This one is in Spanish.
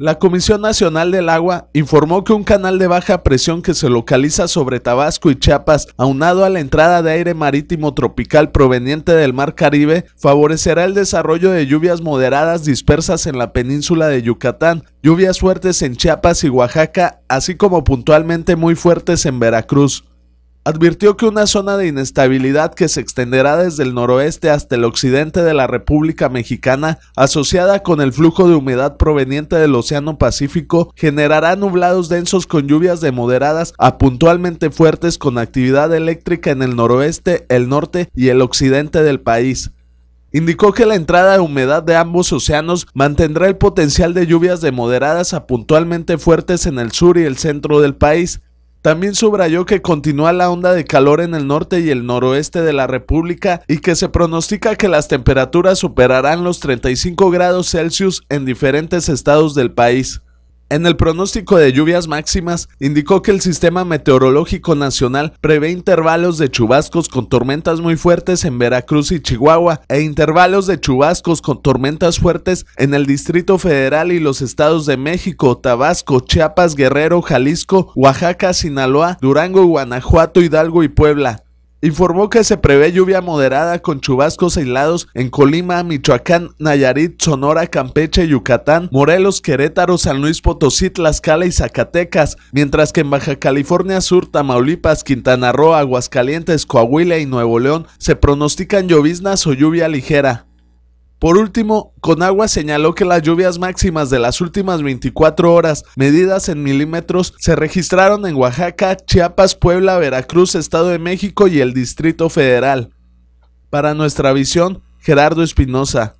La Comisión Nacional del Agua informó que un canal de baja presión que se localiza sobre Tabasco y Chiapas, aunado a la entrada de aire marítimo tropical proveniente del Mar Caribe, favorecerá el desarrollo de lluvias moderadas dispersas en la península de Yucatán, lluvias fuertes en Chiapas y Oaxaca, así como puntualmente muy fuertes en Veracruz advirtió que una zona de inestabilidad que se extenderá desde el noroeste hasta el occidente de la República Mexicana, asociada con el flujo de humedad proveniente del Océano Pacífico, generará nublados densos con lluvias de moderadas a puntualmente fuertes con actividad eléctrica en el noroeste, el norte y el occidente del país. Indicó que la entrada de humedad de ambos océanos mantendrá el potencial de lluvias de moderadas a puntualmente fuertes en el sur y el centro del país, también subrayó que continúa la onda de calor en el norte y el noroeste de la República y que se pronostica que las temperaturas superarán los 35 grados Celsius en diferentes estados del país. En el pronóstico de lluvias máximas, indicó que el Sistema Meteorológico Nacional prevé intervalos de chubascos con tormentas muy fuertes en Veracruz y Chihuahua e intervalos de chubascos con tormentas fuertes en el Distrito Federal y los estados de México, Tabasco, Chiapas, Guerrero, Jalisco, Oaxaca, Sinaloa, Durango, Guanajuato, Hidalgo y Puebla informó que se prevé lluvia moderada con chubascos aislados en Colima, Michoacán, Nayarit, Sonora, Campeche, Yucatán, Morelos, Querétaro, San Luis Potosí, Tlaxcala y Zacatecas, mientras que en Baja California Sur, Tamaulipas, Quintana Roo, Aguascalientes, Coahuila y Nuevo León se pronostican lloviznas o lluvia ligera. Por último, Conagua señaló que las lluvias máximas de las últimas 24 horas, medidas en milímetros, se registraron en Oaxaca, Chiapas, Puebla, Veracruz, Estado de México y el Distrito Federal. Para nuestra visión, Gerardo Espinosa.